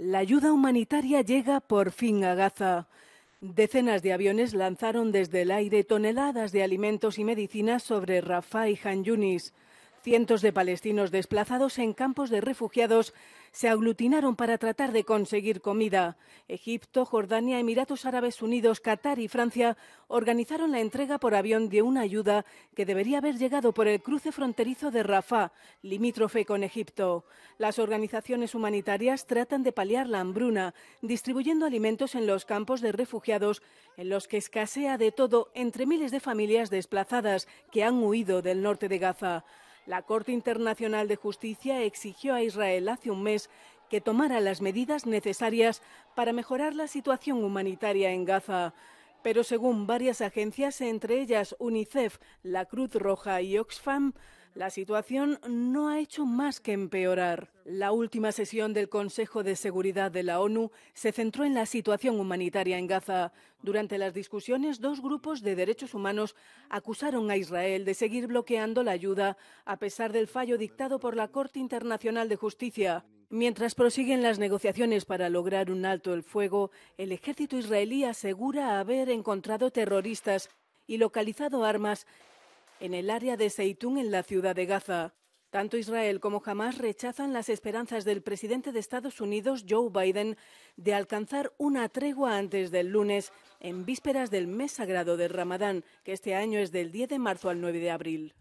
La ayuda humanitaria llega por fin a Gaza. Decenas de aviones lanzaron desde el aire toneladas de alimentos y medicinas sobre Rafah y Han Yunis. Cientos de palestinos desplazados en campos de refugiados se aglutinaron para tratar de conseguir comida. Egipto, Jordania, Emiratos Árabes Unidos, Qatar y Francia organizaron la entrega por avión de una ayuda que debería haber llegado por el cruce fronterizo de Rafah, limítrofe con Egipto. Las organizaciones humanitarias tratan de paliar la hambruna, distribuyendo alimentos en los campos de refugiados, en los que escasea de todo entre miles de familias desplazadas que han huido del norte de Gaza. La Corte Internacional de Justicia exigió a Israel hace un mes que tomara las medidas necesarias para mejorar la situación humanitaria en Gaza. Pero según varias agencias, entre ellas UNICEF, la Cruz Roja y Oxfam, la situación no ha hecho más que empeorar. La última sesión del Consejo de Seguridad de la ONU se centró en la situación humanitaria en Gaza. Durante las discusiones, dos grupos de derechos humanos acusaron a Israel de seguir bloqueando la ayuda a pesar del fallo dictado por la Corte Internacional de Justicia. Mientras prosiguen las negociaciones para lograr un alto el fuego, el ejército israelí asegura haber encontrado terroristas y localizado armas en el área de Seitún en la ciudad de Gaza. Tanto Israel como Hamas rechazan las esperanzas del presidente de Estados Unidos, Joe Biden, de alcanzar una tregua antes del lunes, en vísperas del mes sagrado de Ramadán, que este año es del 10 de marzo al 9 de abril.